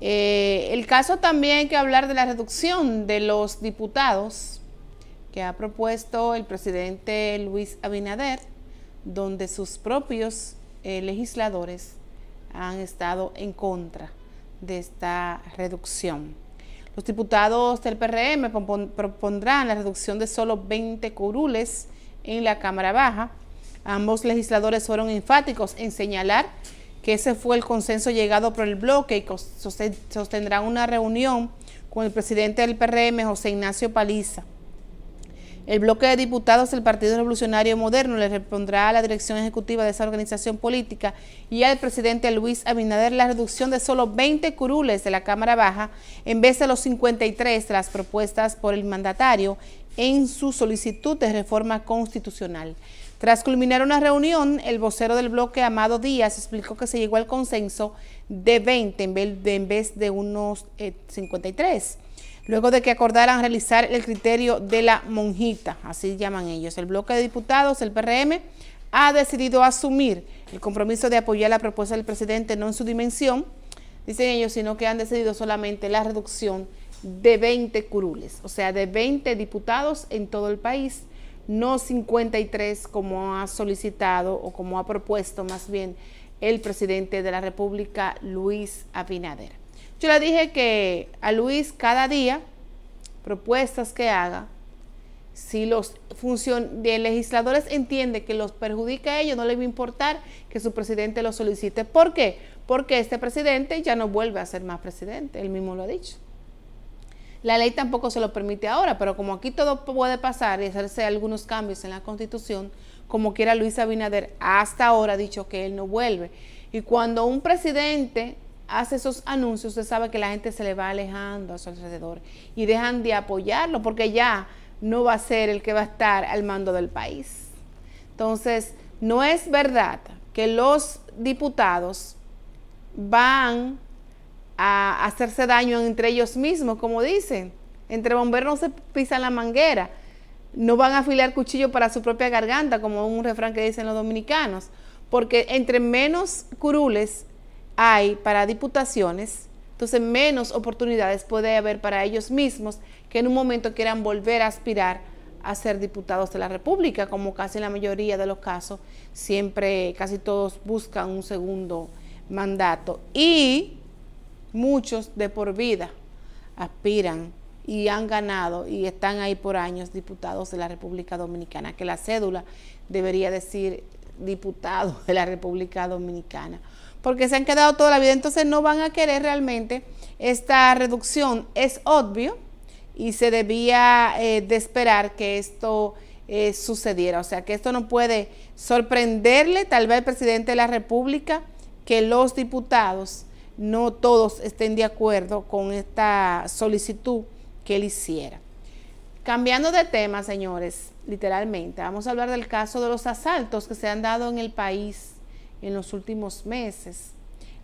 Eh, el caso también hay que hablar de la reducción de los diputados que ha propuesto el presidente Luis Abinader, donde sus propios eh, legisladores han estado en contra de esta reducción. Los diputados del PRM propondrán la reducción de solo 20 curules en la Cámara Baja. Ambos legisladores fueron enfáticos en señalar que ese fue el consenso llegado por el bloque y sostendrá una reunión con el presidente del PRM, José Ignacio Paliza. El bloque de diputados del Partido Revolucionario Moderno le respondrá a la dirección ejecutiva de esa organización política y al presidente Luis Abinader la reducción de solo 20 curules de la Cámara Baja en vez de los 53 de las propuestas por el mandatario en su solicitud de reforma constitucional. Tras culminar una reunión, el vocero del bloque, Amado Díaz, explicó que se llegó al consenso de 20 en vez de, unos 53, eh, luego de que acordaran realizar el criterio de la monjita, así llaman ellos. El bloque de diputados, el PRM, ha decidido asumir el compromiso de apoyar la propuesta del presidente, no en su dimensión, dicen ellos, sino que han decidido solamente la reducción de 20 curules, o sea, de 20 diputados en todo el país, no 53 como ha solicitado o como ha propuesto más bien el presidente de la República, Luis Abinader. Yo le dije que a Luis cada día, propuestas que haga, si los funcion de legisladores entiende que los perjudica a ellos, no le va a importar que su presidente lo solicite. ¿Por qué? Porque este presidente ya no vuelve a ser más presidente, él mismo lo ha dicho. La ley tampoco se lo permite ahora, pero como aquí todo puede pasar y hacerse algunos cambios en la constitución, como quiera Luis Abinader hasta ahora ha dicho que él no vuelve. Y cuando un presidente hace esos anuncios, se sabe que la gente se le va alejando a su alrededor y dejan de apoyarlo porque ya no va a ser el que va a estar al mando del país. Entonces, no es verdad que los diputados van a hacerse daño entre ellos mismos, como dicen. Entre bomberos se pisan la manguera, no van a afilar cuchillo para su propia garganta, como un refrán que dicen los dominicanos, porque entre menos curules hay para diputaciones, entonces menos oportunidades puede haber para ellos mismos que en un momento quieran volver a aspirar a ser diputados de la República, como casi la mayoría de los casos, siempre casi todos buscan un segundo mandato. Y muchos de por vida aspiran y han ganado y están ahí por años diputados de la República Dominicana, que la cédula debería decir diputado de la República Dominicana, porque se han quedado toda la vida, entonces no van a querer realmente esta reducción, es obvio, y se debía eh, de esperar que esto eh, sucediera, o sea que esto no puede sorprenderle tal vez al presidente de la República que los diputados no todos estén de acuerdo con esta solicitud que él hiciera. Cambiando de tema, señores, literalmente, vamos a hablar del caso de los asaltos que se han dado en el país en los últimos meses.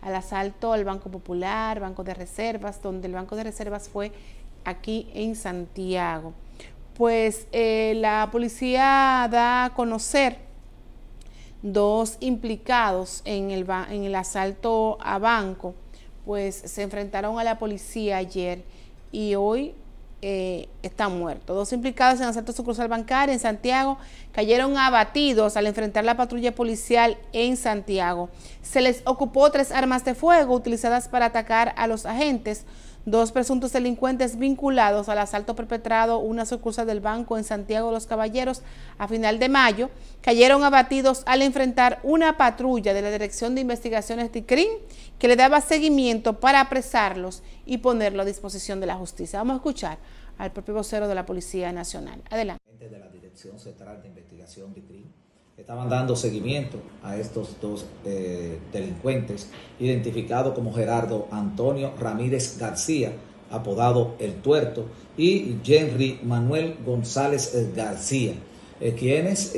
Al asalto al Banco Popular, Banco de Reservas, donde el Banco de Reservas fue aquí en Santiago. Pues eh, la policía da a conocer dos implicados en el, en el asalto a banco pues se enfrentaron a la policía ayer y hoy eh, están muertos. Dos implicados en asalto sucursal bancaria en Santiago cayeron abatidos al enfrentar la patrulla policial en Santiago. Se les ocupó tres armas de fuego utilizadas para atacar a los agentes dos presuntos delincuentes vinculados al asalto perpetrado una sucursal del banco en Santiago de los Caballeros a final de mayo, cayeron abatidos al enfrentar una patrulla de la Dirección de Investigaciones de CRIM que le daba seguimiento para apresarlos y ponerlo a disposición de la justicia. Vamos a escuchar al propio vocero de la Policía Nacional. Adelante. De la Dirección Central de Investigación de CRIM estaban dando seguimiento a estos dos eh, delincuentes, identificados como Gerardo Antonio Ramírez García, apodado El Tuerto, y Henry Manuel González eh, García, eh, quienes,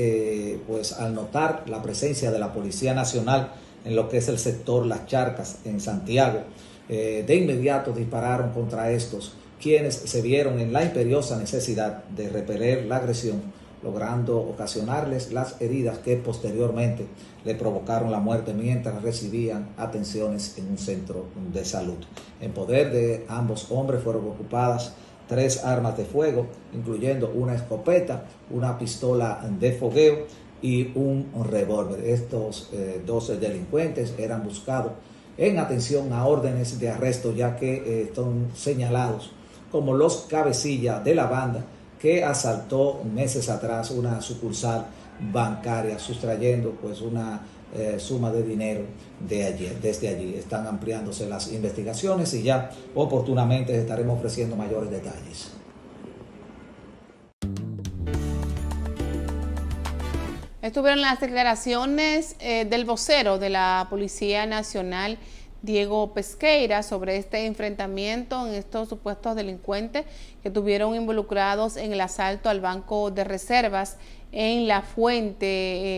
pues al notar la presencia de la Policía Nacional en lo que es el sector Las Charcas en Santiago, de inmediato dispararon contra estos, quienes se vieron en la imperiosa necesidad de repeler la agresión logrando ocasionarles las heridas que posteriormente le provocaron la muerte mientras recibían atenciones en un centro de salud. En poder de ambos hombres fueron ocupadas tres armas de fuego, incluyendo una escopeta, una pistola de fogueo y un revólver. Estos 12 eh, dos delincuentes eran buscados en atención a órdenes de arresto ya que están eh, señalados como los cabecillas de la banda que asaltó meses atrás una sucursal bancaria, sustrayendo pues una eh, suma de dinero de allí, desde allí. Están ampliándose las investigaciones y ya oportunamente estaremos ofreciendo mayores detalles. Estuvieron las declaraciones eh, del vocero de la Policía Nacional Diego Pesqueira sobre este enfrentamiento en estos supuestos delincuentes que tuvieron involucrados en el asalto al Banco de Reservas en la Fuente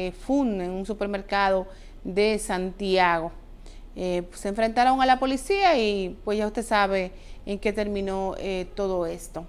eh, Fun, en un supermercado de Santiago. Eh, se enfrentaron a la policía y pues ya usted sabe en qué terminó eh, todo esto.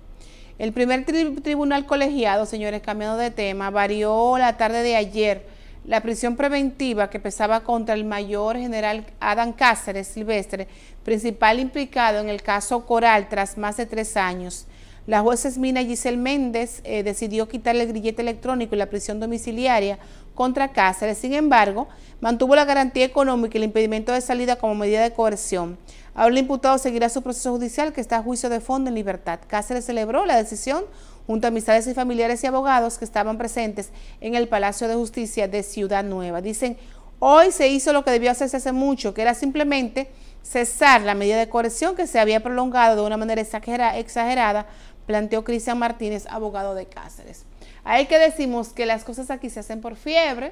El primer tribunal colegiado, señores, cambiando de tema, varió la tarde de ayer la prisión preventiva que pesaba contra el mayor general Adam Cáceres Silvestre, principal implicado en el caso Coral tras más de tres años. La jueza Esmina Giselle Méndez eh, decidió quitarle el grillete electrónico y la prisión domiciliaria contra Cáceres. Sin embargo, mantuvo la garantía económica y el impedimento de salida como medida de coerción. Ahora el imputado seguirá su proceso judicial que está a juicio de fondo en libertad. Cáceres celebró la decisión junto a amistades y familiares y abogados que estaban presentes en el Palacio de Justicia de Ciudad Nueva. Dicen, hoy se hizo lo que debió hacerse hace mucho, que era simplemente cesar la medida de corrección que se había prolongado de una manera exagerada, planteó Cristian Martínez, abogado de Cáceres. Hay que decimos que las cosas aquí se hacen por fiebre,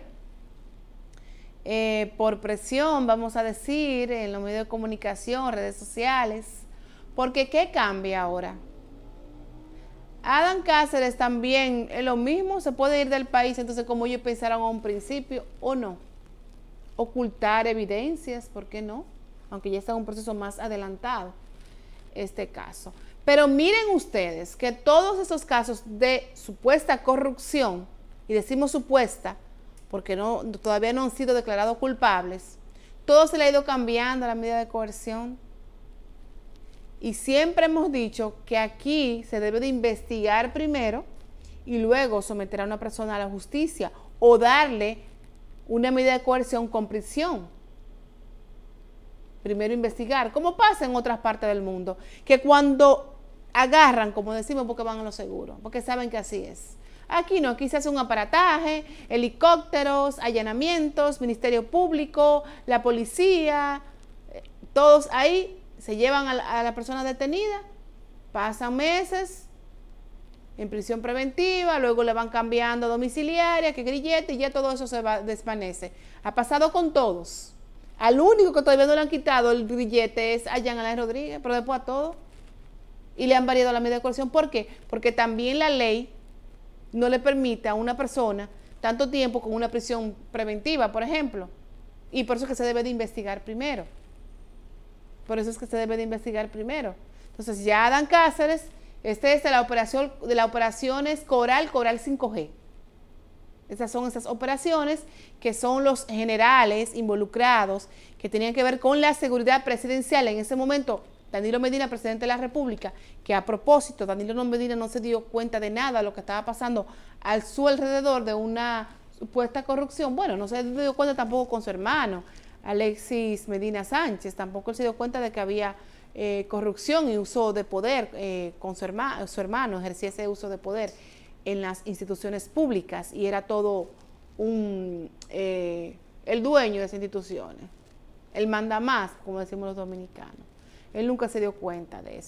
eh, por presión, vamos a decir, en los medios de comunicación, redes sociales, porque ¿qué cambia ahora? Adam Cáceres también, es eh, lo mismo, se puede ir del país, entonces como ellos pensaron a un principio o no. Ocultar evidencias, ¿por qué no? Aunque ya está en un proceso más adelantado este caso. Pero miren ustedes que todos esos casos de supuesta corrupción, y decimos supuesta, porque no, todavía no han sido declarados culpables, todo se le ha ido cambiando a la medida de coerción. Y siempre hemos dicho que aquí se debe de investigar primero y luego someter a una persona a la justicia o darle una medida de coerción con prisión. Primero investigar, como pasa en otras partes del mundo, que cuando agarran, como decimos, porque van a los seguros, porque saben que así es. Aquí no, aquí se hace un aparataje, helicópteros, allanamientos, Ministerio Público, la policía, eh, todos ahí se llevan a la, persona detenida, pasan meses en prisión preventiva, luego le van cambiando a domiciliaria, que grillete, y ya todo eso se va, desvanece. Ha pasado con todos. Al único que todavía no le han quitado el grillete es a Jean Alain Rodríguez, pero después a todos. Y le han variado la medida de coerción. ¿Por qué? Porque también la ley no le permite a una persona tanto tiempo con una prisión preventiva, por ejemplo. Y por eso es que se debe de investigar primero. Por eso es que se debe de investigar primero. Entonces, ya Adán Cáceres, este es de la operación, de la operaciones Coral, Coral 5G. Esas son esas operaciones que son los generales involucrados que tenían que ver con la seguridad presidencial. En ese momento, Danilo Medina, presidente de la República, que a propósito, Danilo Medina no se dio cuenta de nada de lo que estaba pasando al su alrededor de una supuesta corrupción. Bueno, no se dio cuenta tampoco con su hermano, Alexis Medina Sánchez, tampoco se dio cuenta de que había eh, corrupción y uso de poder eh, con su, hermano, su hermano, ejercía ese uso de poder en las instituciones públicas y era todo un, eh, el dueño de esas instituciones, el manda más, como decimos los dominicanos. Él nunca se dio cuenta de eso.